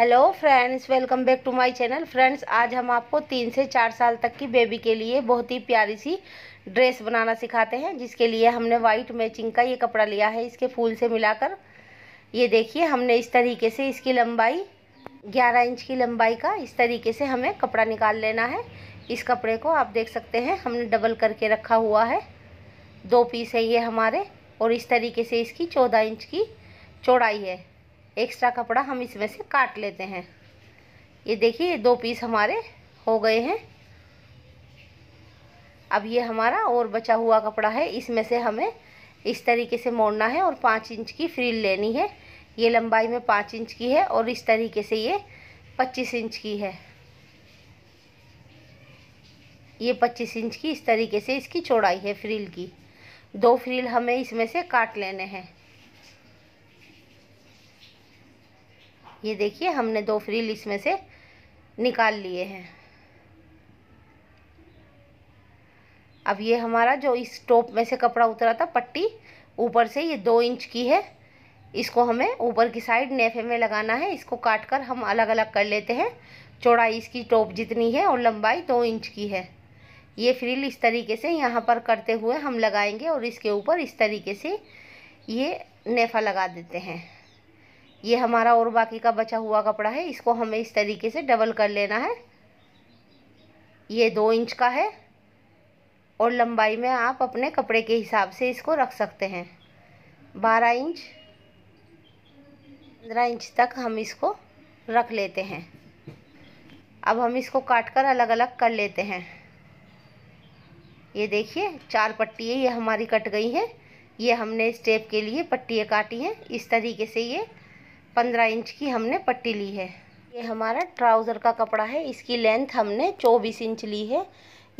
hello friends welcome back to my channel friends आज हम आपको तीन से चार साल तक की बेबी के लिए बहुत ही प्यारी सी ड्रेस बनाना सिखाते हैं जिसके लिए हमने वाइट मैचिंग का ये कपड़ा लिया है इसके फूल से मिलाकर ये देखिए हमने इस तरीके से इसकी लंबाई ग्यारह इंच की लंबाई का इस तरीके से हमें कपड़ा निकाल लेना है इस कपड़े को आप देख सकते हैं हमने डबल करके रखा हुआ है दो पीस है ये हमारे और इस तरीके से इसकी चौदह इंच की चौड़ाई है एक्स्ट्रा कपड़ा हम इसमें से काट लेते हैं ये देखिए दो पीस हमारे हो गए हैं अब ये हमारा और बचा हुआ कपड़ा है इसमें से हमें इस तरीके से मोड़ना है और पाँच इंच की फ्रील लेनी है ये लंबाई में पाँच इंच की है और इस तरीके से ये पच्चीस इंच की है ये पच्चीस इंच की इस तरीके से इसकी चौड़ाई है फ्रील की दो फ्रील हमें इसमें से काट लेने हैं ये देखिए हमने दो फ्रील इसमें से निकाल लिए हैं अब ये हमारा जो इस टॉप में से कपड़ा उतरा था पट्टी ऊपर से ये दो इंच की है इसको हमें ऊपर की साइड नेफे में लगाना है इसको काट कर हम अलग अलग कर लेते हैं चौड़ाई इसकी टॉप जितनी है और लंबाई दो इंच की है ये फ्रिल इस तरीके से यहाँ पर करते हुए हम लगाएंगे और इसके ऊपर इस तरीके से ये नेफा लगा देते हैं ये हमारा और बाकी का बचा हुआ कपड़ा है इसको हमें इस तरीके से डबल कर लेना है ये दो इंच का है और लंबाई में आप अपने कपड़े के हिसाब से इसको रख सकते हैं बारह इंच पंद्रह इंच तक हम इसको रख लेते हैं अब हम इसको काट कर अलग अलग कर लेते हैं ये देखिए चार पट्टी ये हमारी कट गई है ये हमने स्टेप के लिए पट्टियाँ काटी हैं इस तरीके से ये पंद्रह इंच की हमने पट्टी ली है ये हमारा ट्राउज़र का कपड़ा है इसकी लेंथ हमने चौबीस इंच ली है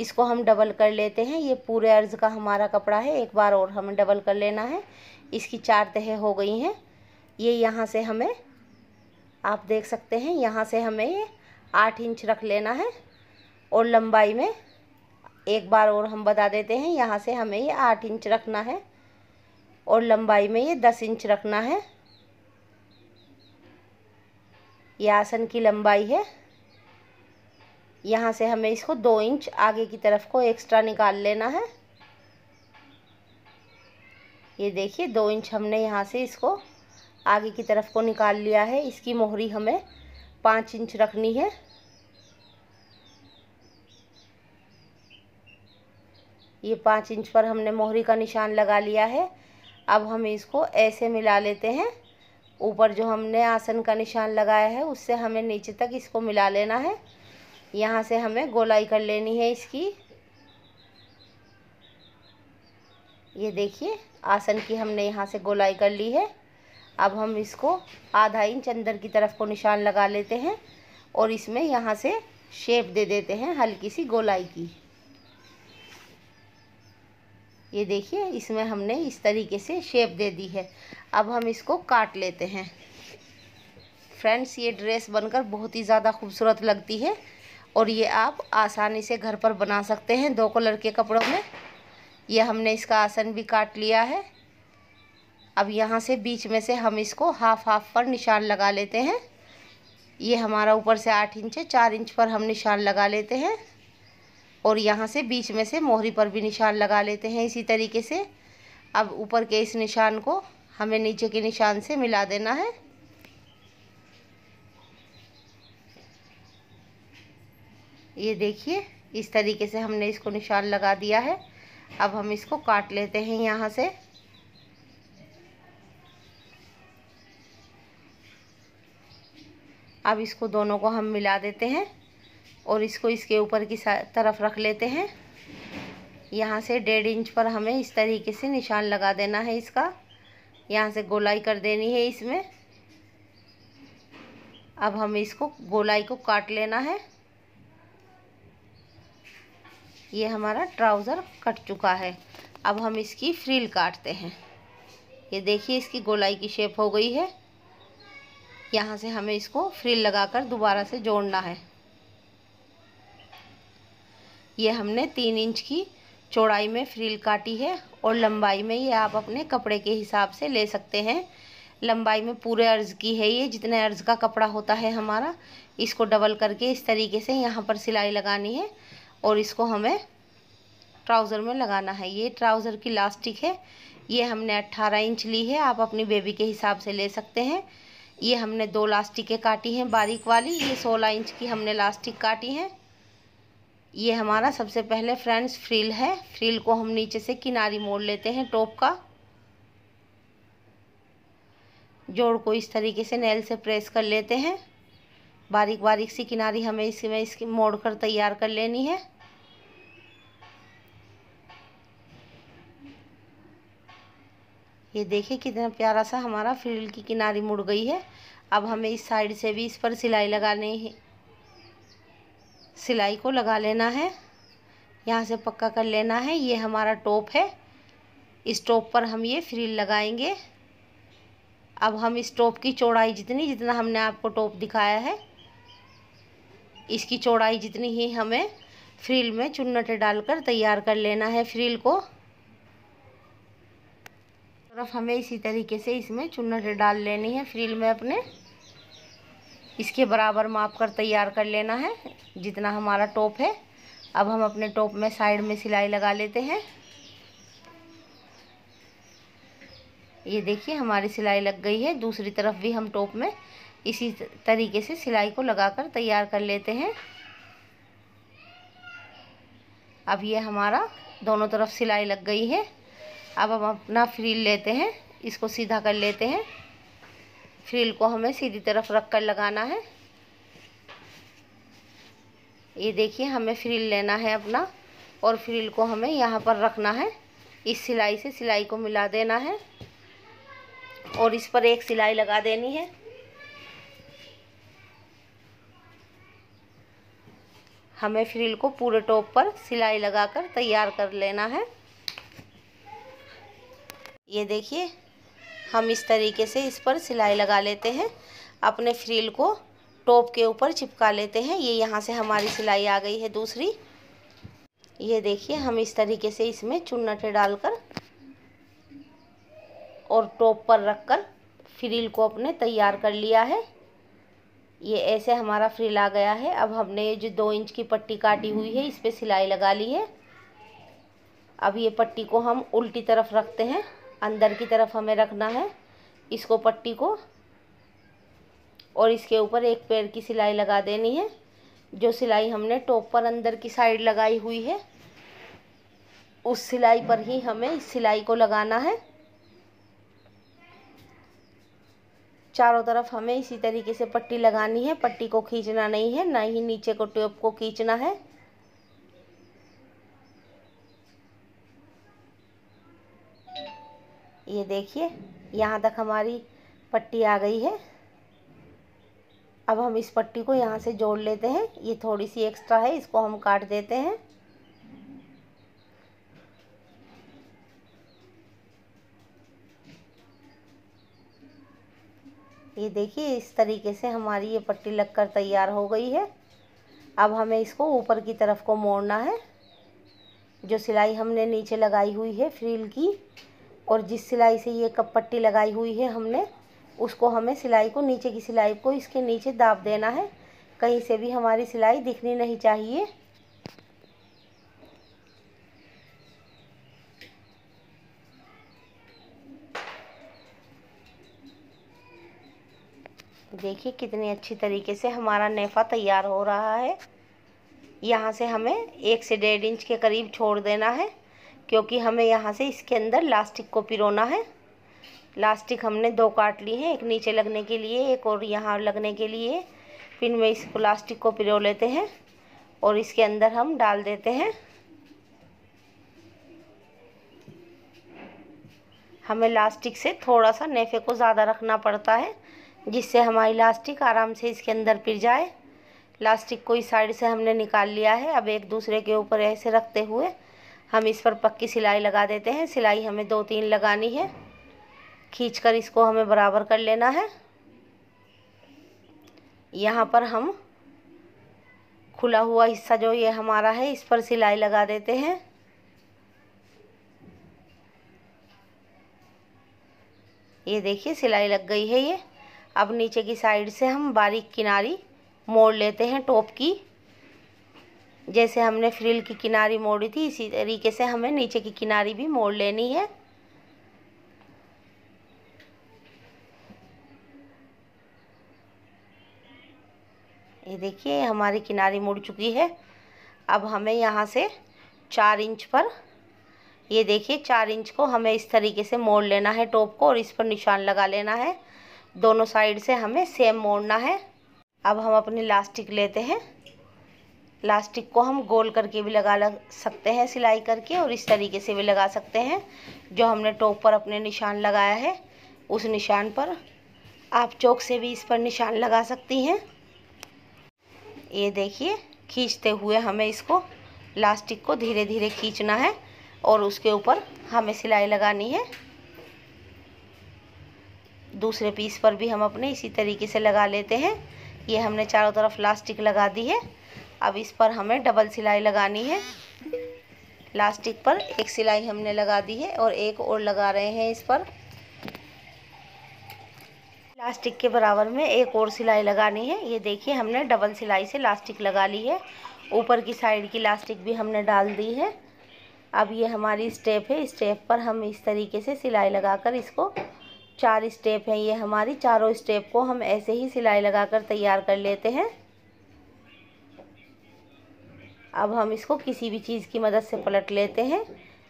इसको हम डबल कर लेते हैं ये पूरे अर्ज का हमारा कपड़ा है एक बार और हमें डबल कर लेना है इसकी चार तह हो गई हैं ये यहाँ से हमें आप देख सकते हैं यहाँ से हमें ये आठ इंच रख लेना है और लंबाई में एक बार और हम बता देते हैं यहाँ से हमें ये आठ इंच रखना है और लंबाई में ये दस इंच रखना है ये आसन की लंबाई है यहाँ से हमें इसको दो इंच आगे की तरफ को एक्स्ट्रा निकाल लेना है ये देखिए दो इंच हमने यहाँ से इसको आगे की तरफ को निकाल लिया है इसकी मोहरी हमें पाँच इंच रखनी है ये पाँच इंच पर हमने मोहरी का निशान लगा लिया है अब हम इसको ऐसे मिला लेते हैं ऊपर जो हमने आसन का निशान लगाया है उससे हमें नीचे तक इसको मिला लेना है यहाँ से हमें गोलाई कर लेनी है इसकी ये देखिए आसन की हमने यहाँ से गोलाई कर ली है अब हम इसको आधा इंच अंदर की तरफ को निशान लगा लेते हैं और इसमें यहाँ से शेप दे देते हैं हल्की सी गोलाई की ये देखिए इसमें हमने इस तरीके से शेप दे दी है अब हम इसको काट लेते हैं फ्रेंड्स ये ड्रेस बनकर बहुत ही ज़्यादा खूबसूरत लगती है और ये आप आसानी से घर पर बना सकते हैं दो कलर के कपड़ों में ये हमने इसका आसन भी काट लिया है अब यहाँ से बीच में से हम इसको हाफ हाफ पर निशान लगा लेते हैं ये हमारा ऊपर से आठ इंच है चार इंच पर हम निशान लगा लेते हैं और यहाँ से बीच में से मोहरी पर भी निशान लगा लेते हैं इसी तरीके से अब ऊपर के इस निशान को हमें नीचे के निशान से मिला देना है ये देखिए इस तरीके से हमने इसको निशान लगा दिया है अब हम इसको काट लेते हैं यहाँ से अब इसको दोनों को हम मिला देते हैं और इसको इसके ऊपर की तरफ रख लेते हैं यहाँ से डेढ़ इंच पर हमें इस तरीके से निशान लगा देना है इसका यहाँ से गोलाई कर देनी है इसमें अब हमें इसको गोलाई को काट लेना है ये हमारा ट्राउज़र कट चुका है अब हम इसकी फ्रिल काटते हैं ये देखिए इसकी गोलाई की शेप हो गई है यहाँ से हमें इसको फ्रिल लगाकर दोबारा से जोड़ना है ये हमने तीन इंच की चौड़ाई में फ्रिल काटी है और लंबाई में ये आप अपने कपड़े के हिसाब से ले सकते हैं लंबाई में पूरे अर्ज़ की है ये जितने अर्ज़ का कपड़ा होता है हमारा इसको डबल करके इस तरीके से यहाँ पर सिलाई लगानी है और इसको हमें ट्राउज़र में लगाना है ये ट्राउज़र की लास्टिक है ये हमने 18 इंच ली है आप अपनी बेबी के हिसाब से ले सकते हैं ये हमने दो लास्टिकें काटी हैं बारीक वाली ये 16 इंच की हमने लास्टिक काटी हैं ये हमारा सबसे पहले फ्रेंड्स फ्रिल है फ्रिल को हम नीचे से किनारी मोड़ लेते हैं टॉप का जोड़ को इस तरीके से नेल से प्रेस कर लेते हैं बारीक बारीक सी किनारी हमें इसमें इसकी मोड़ कर तैयार कर लेनी है ये देखिए कितना प्यारा सा हमारा फ्रिल की किनारी मुड़ गई है अब हमें इस साइड से भी इस पर सिलाई लगानी सिलाई को लगा लेना है यहाँ से पक्का कर लेना है ये हमारा टॉप है इस टॉप पर हम ये फ्रिल लगाएंगे अब हम इस टॉप की चौड़ाई जितनी जितना हमने आपको टॉप दिखाया है इसकी चौड़ाई जितनी ही हमें फ्रिल में चुन्नटे डालकर तैयार कर लेना है फ्रिल को तरफ हमें इसी तरीके से इसमें चुन्नटे डाल लेनी है फ्रिल में अपने इसके बराबर माप कर तैयार कर लेना है जितना हमारा टॉप है अब हम अपने टॉप में साइड में सिलाई लगा लेते हैं ये देखिए हमारी सिलाई लग गई है दूसरी तरफ भी हम टॉप में इसी तरीके से सिलाई को लगाकर तैयार कर लेते हैं अब ये हमारा दोनों तरफ सिलाई लग गई है अब हम अपना फ्रील लेते हैं इसको सीधा कर लेते हैं फ्रिल को हमें सीधी तरफ रख कर लगाना है ये देखिए हमें फ्रिल लेना है अपना और फ्रिल को हमें यहाँ पर रखना है इस सिलाई से सिलाई को मिला देना है और इस पर एक सिलाई लगा देनी है हमें फ्रिल को पूरे टॉप पर सिलाई लगाकर तैयार कर लेना है ये देखिए हम इस तरीके से इस पर सिलाई लगा लेते हैं अपने फ्रील को टॉप के ऊपर चिपका लेते हैं ये यहाँ से हमारी सिलाई आ गई है दूसरी ये देखिए हम इस तरीके से इसमें चुन्नटे डालकर और टॉप पर रखकर फ्रील को अपने तैयार कर लिया है ये ऐसे हमारा फ्रील आ गया है अब हमने जो दो इंच की पट्टी काटी हुई है इस पर सिलाई लगा ली है अब ये पट्टी को हम उल्टी तरफ रखते हैं अंदर की तरफ हमें रखना है इसको पट्टी को और इसके ऊपर एक पैर की सिलाई लगा देनी है जो सिलाई हमने टॉप पर अंदर की साइड लगाई हुई है उस सिलाई पर ही हमें इस सिलाई को लगाना है चारों तरफ हमें इसी तरीके से पट्टी लगानी है पट्टी को खींचना नहीं है ना ही नीचे को ट्यूब को खींचना है ये देखिए यहाँ तक हमारी पट्टी आ गई है अब हम इस पट्टी को यहाँ से जोड़ लेते हैं ये थोड़ी सी एक्स्ट्रा है इसको हम काट देते हैं ये देखिए इस तरीके से हमारी ये पट्टी लगकर तैयार हो गई है अब हमें इसको ऊपर की तरफ को मोड़ना है जो सिलाई हमने नीचे लगाई हुई है फ्रील की और जिस सिलाई से ये कप पट्टी लगाई हुई है हमने उसको हमें सिलाई को नीचे की सिलाई को इसके नीचे दाब देना है कहीं से भी हमारी सिलाई दिखनी नहीं चाहिए देखिए कितनी अच्छी तरीके से हमारा नेफा तैयार हो रहा है यहाँ से हमें एक से डेढ़ इंच के करीब छोड़ देना है क्योंकि हमें यहाँ से इसके अंदर लास्टिक को पिरोना है लास्टिक हमने दो काट ली हैं एक नीचे लगने के लिए एक और यहाँ लगने के लिए फिर में इस लास्टिक को पिरो लेते हैं और इसके अंदर हम डाल देते हैं हमें लास्टिक से थोड़ा सा नेफे को ज़्यादा रखना पड़ता है जिससे हमारी लास्टिक आराम से इसके अंदर पिर जाए लास्टिक को इस साइड से हमने निकाल लिया है अब एक दूसरे के ऊपर ऐसे रखते हुए हम इस पर पक्की सिलाई लगा देते हैं सिलाई हमें दो तीन लगानी है खींचकर इसको हमें बराबर कर लेना है यहाँ पर हम खुला हुआ हिस्सा जो ये हमारा है इस पर सिलाई लगा देते हैं ये देखिए सिलाई लग गई है ये अब नीचे की साइड से हम बारीक किनारी मोड़ लेते हैं टॉप की जैसे हमने फ्रिल की किनारी मोड़ी थी इसी तरीके से हमें नीचे की किनारी भी मोड़ लेनी है ये देखिए हमारी किनारी मुड़ चुकी है अब हमें यहाँ से चार इंच पर ये देखिए चार इंच को हमें इस तरीके से मोड़ लेना है टॉप को और इस पर निशान लगा लेना है दोनों साइड से हमें सेम मोड़ना है अब हम अपनी लास्टिक लेते हैं लास्टिक को हम गोल करके भी लगा लग सकते हैं सिलाई करके और इस तरीके से भी लगा सकते हैं जो हमने टॉप पर अपने निशान लगाया है उस निशान पर आप चौक से भी इस पर निशान लगा सकती हैं ये देखिए खींचते हुए हमें इसको लास्टिक को धीरे धीरे खींचना है और उसके ऊपर हमें सिलाई लगानी है दूसरे पीस पर भी हम अपने इसी तरीके से लगा लेते हैं ये हमने चारों तरफ लास्टिक लगा दी है अब इस पर हमें डबल सिलाई लगानी है लास्टिक पर एक सिलाई हमने लगा दी है और एक और लगा रहे हैं इस पर लास्टिक के बराबर में एक और सिलाई लगानी है ये देखिए हमने डबल सिलाई से लास्टिक लगा ली है ऊपर की साइड की लास्टिक भी हमने डाल दी है अब ये हमारी स्टेप है स्टेप पर हम इस तरीके से सिलाई लगाकर इसको चार स्टेप हैं ये हमारी चारों स्टेप को हम ऐसे ही सिलाई लगाकर तैयार कर लेते हैं अब हम इसको किसी भी चीज़ की मदद से पलट लेते हैं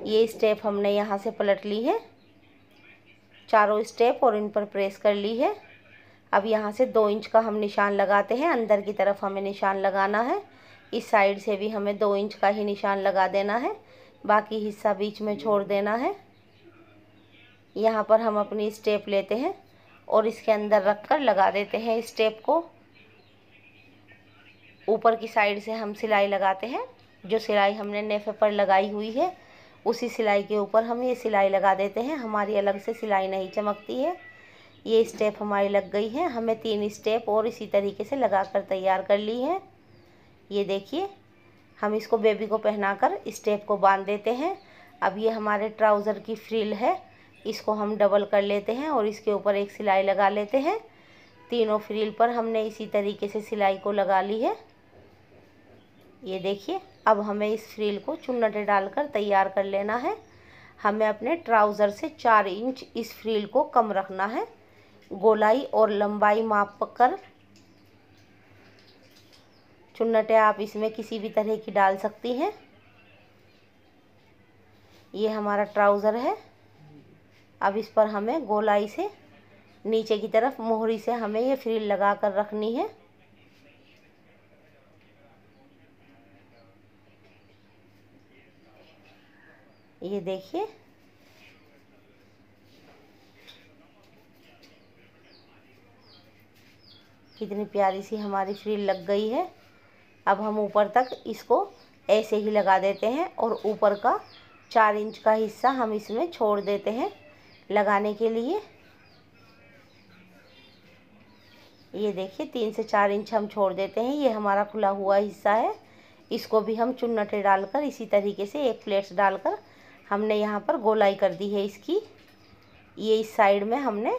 ये स्टेप हमने यहाँ से पलट ली है चारों स्टेप और इन पर प्रेस कर ली है अब यहाँ से दो इंच का हम निशान लगाते हैं अंदर की तरफ हमें निशान लगाना है इस साइड से भी हमें दो इंच का ही निशान लगा देना है बाकी हिस्सा बीच में छोड़ देना है यहाँ पर हम अपनी स्टेप लेते हैं और इसके अंदर रख कर लगा देते हैं स्टेप को ऊपर की साइड से हम सिलाई लगाते हैं जो सिलाई हमने नेफे पर लगाई हुई है उसी सिलाई के ऊपर हम ये सिलाई लगा देते हैं हमारी अलग से सिलाई नहीं चमकती है ये स्टेप हमारी लग गई है हमें तीन स्टेप और इसी तरीके से लगा कर तैयार कर ली है ये देखिए हम इसको बेबी को पहनाकर स्टेप को बांध देते हैं अब ये हमारे ट्राउज़र की फ्रिल है इसको हम डबल कर लेते हैं और इसके ऊपर एक सिलाई लगा लेते हैं तीनों फ्रिल पर हमने इसी तरीके से सिलाई को लगा ली है ये देखिए अब हमें इस फ्रिल को चुन्नटे डालकर तैयार कर लेना है हमें अपने ट्राउज़र से चार इंच इस फ्रिल को कम रखना है गोलाई और लंबाई माप कर चुन्नटे आप इसमें किसी भी तरह की डाल सकती हैं ये हमारा ट्राउज़र है अब इस पर हमें गोलाई से नीचे की तरफ मोहरी से हमें ये फ्रील लगा कर रखनी है ये देखिए कितनी प्यारी सी हमारी फ्रिल लग गई है अब हम ऊपर तक इसको ऐसे ही लगा देते हैं और ऊपर का चार इंच का हिस्सा हम इसमें छोड़ देते हैं लगाने के लिए ये देखिए तीन से चार इंच हम छोड़ देते हैं ये हमारा खुला हुआ हिस्सा है इसको भी हम चुन्नटे डालकर इसी तरीके से एक प्लेट्स डालकर हमने यहाँ पर गोलाई कर दी है इसकी ये इस साइड में हमने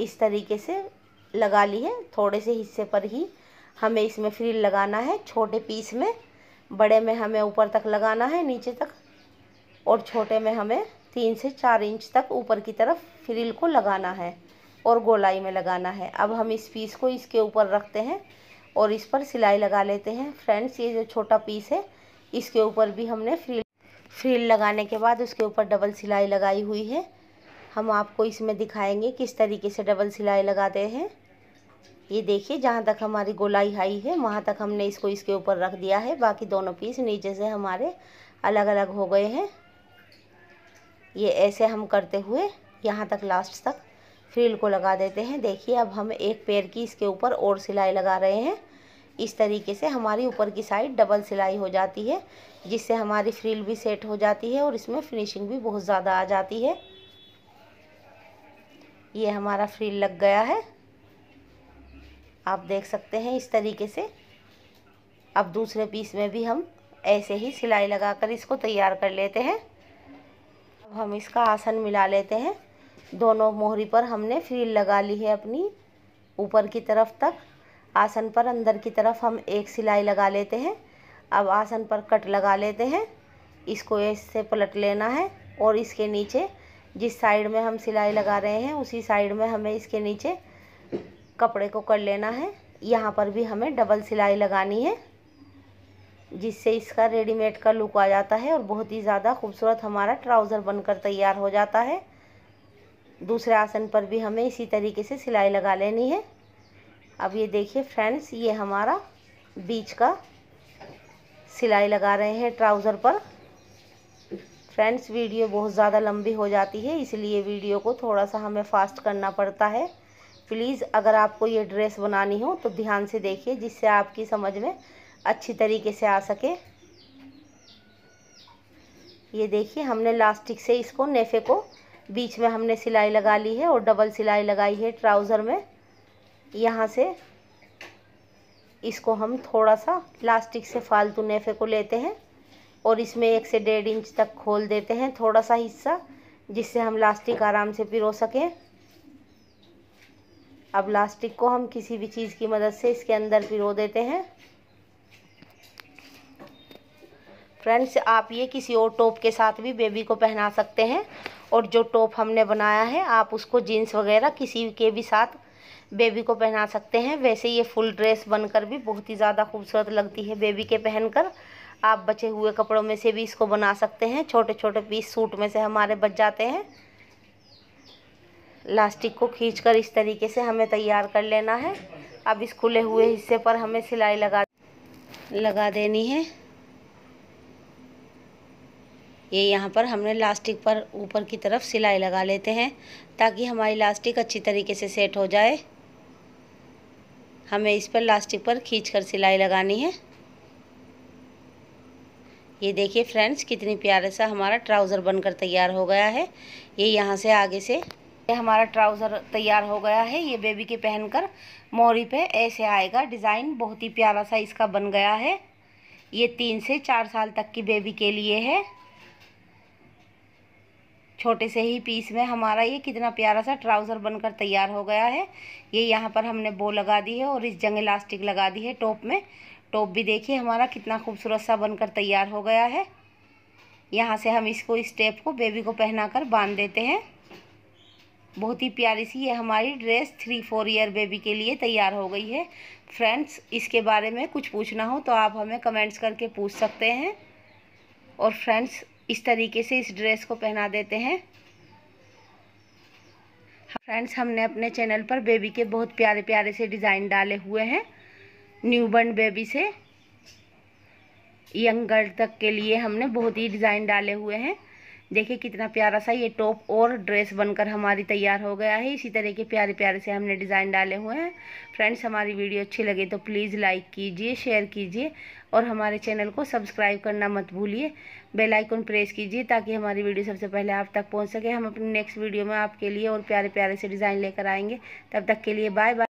इस तरीके से लगा ली है थोड़े से हिस्से पर ही हमें इसमें फ्रिल लगाना है छोटे पीस में बड़े में हमें ऊपर तक लगाना है नीचे तक और छोटे में हमें तीन से चार इंच तक ऊपर की तरफ फ्रिल को लगाना है और गोलाई में लगाना है अब हम इस पीस को इसके ऊपर रखते हैं और इस पर सिलाई लगा लेते हैं फ्रेंड्स ये जो छोटा पीस है इसके ऊपर भी हमने फ्रिल फ्रिल लगाने के बाद उसके ऊपर डबल सिलाई लगाई हुई है हम आपको इसमें दिखाएंगे किस तरीके से डबल सिलाई लगाते हैं ये देखिए जहाँ तक हमारी गोलाई हाई है वहाँ तक हमने इसको इसके ऊपर रख दिया है बाकी दोनों पीस नीचे से हमारे अलग अलग हो गए हैं ये ऐसे हम करते हुए यहाँ तक लास्ट तक फ्रिल को लगा देते हैं देखिए अब हम एक पैर की इसके ऊपर और सिलाई लगा रहे हैं इस तरीके से हमारी ऊपर की साइड डबल सिलाई हो जाती है जिससे हमारी फ्रिल भी सेट हो जाती है और इसमें फिनिशिंग भी बहुत ज़्यादा आ जाती है ये हमारा फ्रिल लग गया है आप देख सकते हैं इस तरीके से अब दूसरे पीस में भी हम ऐसे ही सिलाई लगाकर इसको तैयार कर लेते हैं अब हम इसका आसन मिला लेते हैं दोनों मोहरी पर हमने फ्रिल लगा ली है अपनी ऊपर की तरफ तक आसन पर अंदर की तरफ हम एक सिलाई लगा लेते हैं अब आसन पर कट लगा लेते हैं इसको ऐसे पलट लेना है और इसके नीचे जिस साइड में हम सिलाई लगा रहे हैं उसी साइड में हमें इसके नीचे कपड़े को कर लेना है यहाँ पर भी हमें डबल सिलाई लगानी है जिससे इसका रेडीमेड का लुक आ जाता है और बहुत ही ज़्यादा खूबसूरत हमारा ट्राउज़र बनकर तैयार हो जाता है दूसरे आसन पर भी हमें इसी तरीके से सिलाई लगा लेनी है अब ये देखिए फ्रेंड्स ये हमारा बीच का सिलाई लगा रहे हैं ट्राउज़र पर फ्रेंड्स वीडियो बहुत ज़्यादा लंबी हो जाती है इसलिए वीडियो को थोड़ा सा हमें फास्ट करना पड़ता है प्लीज़ अगर आपको ये ड्रेस बनानी हो तो ध्यान से देखिए जिससे आपकी समझ में अच्छी तरीके से आ सके ये देखिए हमने लास्टिक से इसको नेफे को बीच में हमने सिलाई लगा ली है और डबल सिलाई लगाई है ट्राउज़र में यहाँ से इसको हम थोड़ा सा प्लास्टिक से फालतू नेफे को लेते हैं और इसमें एक से डेढ़ इंच तक खोल देते हैं थोड़ा सा हिस्सा जिससे हम लास्टिक आराम से पिरो सकें अब लास्टिक को हम किसी भी चीज़ की मदद से इसके अंदर पिरो देते हैं फ्रेंड्स आप ये किसी और टॉप के साथ भी बेबी को पहना सकते हैं और जो टॉप हमने बनाया है आप उसको जीन्स वगैरह किसी के भी साथ बेबी को पहना सकते हैं वैसे ये फुल ड्रेस बनकर भी बहुत ही ज़्यादा खूबसूरत लगती है बेबी के पहनकर आप बचे हुए कपड़ों में से भी इसको बना सकते हैं छोटे छोटे पीस सूट में से हमारे बच जाते हैं लास्टिक को खींचकर इस तरीके से हमें तैयार कर लेना है अब इस खुले हुए हिस्से पर हमें सिलाई लगा लगा देनी है ये यहाँ पर हमने लास्टिक पर ऊपर की तरफ सिलाई लगा लेते हैं ताकि हमारी लास्टिक अच्छी तरीके से सेट हो जाए हमें इस पर लास्टिक पर खींच कर सिलाई लगानी है ये देखिए फ्रेंड्स कितनी प्यारे सा हमारा ट्राउज़र बनकर तैयार हो गया है ये यहाँ से आगे से ये हमारा ट्राउज़र तैयार हो गया है ये बेबी के पहनकर मोरी पे ऐसे आएगा डिज़ाइन बहुत ही प्यारा सा इसका बन गया है ये तीन से चार साल तक की बेबी के लिए है छोटे से ही पीस में हमारा ये कितना प्यारा सा ट्राउज़र बनकर तैयार हो गया है ये यहाँ पर हमने बो लगा दी है और इस जंग इलास्टिक लगा दी है टॉप में टॉप भी देखिए हमारा कितना खूबसूरत सा बनकर तैयार हो गया है यहाँ से हम इसको इस टेप को बेबी को पहना कर बांध देते हैं बहुत ही प्यारी सी ये हमारी dress three four year baby के लिए तैयार हो गई है फ्रेंड्स इसके बारे में कुछ पूछना हो तो आप हमें कमेंट्स करके पूछ सकते हैं और फ्रेंड्स इस तरीके से इस ड्रेस को पहना देते हैं फ्रेंड्स हमने अपने चैनल पर बेबी के बहुत प्यारे प्यारे से डिज़ाइन डाले हुए हैं न्यू बर्न बेबी से यंग गर्ल तक के लिए हमने बहुत ही डिज़ाइन डाले हुए हैं देखिए कितना प्यारा सा ये टॉप और ड्रेस बनकर हमारी तैयार हो गया है इसी तरह के प्यारे प्यारे से हमने डिज़ाइन डाले हुए हैं फ्रेंड्स हमारी वीडियो अच्छी लगे तो प्लीज़ लाइक कीजिए शेयर कीजिए और हमारे चैनल को सब्सक्राइब करना मत भूलिए बेल आइकन प्रेस कीजिए ताकि हमारी वीडियो सबसे पहले आप तक पहुँच सके हम अपनी नेक्स्ट वीडियो में आपके लिए और प्यारे प्यारे से डिज़ाइन लेकर आएंगे तब तक के लिए बाय बाय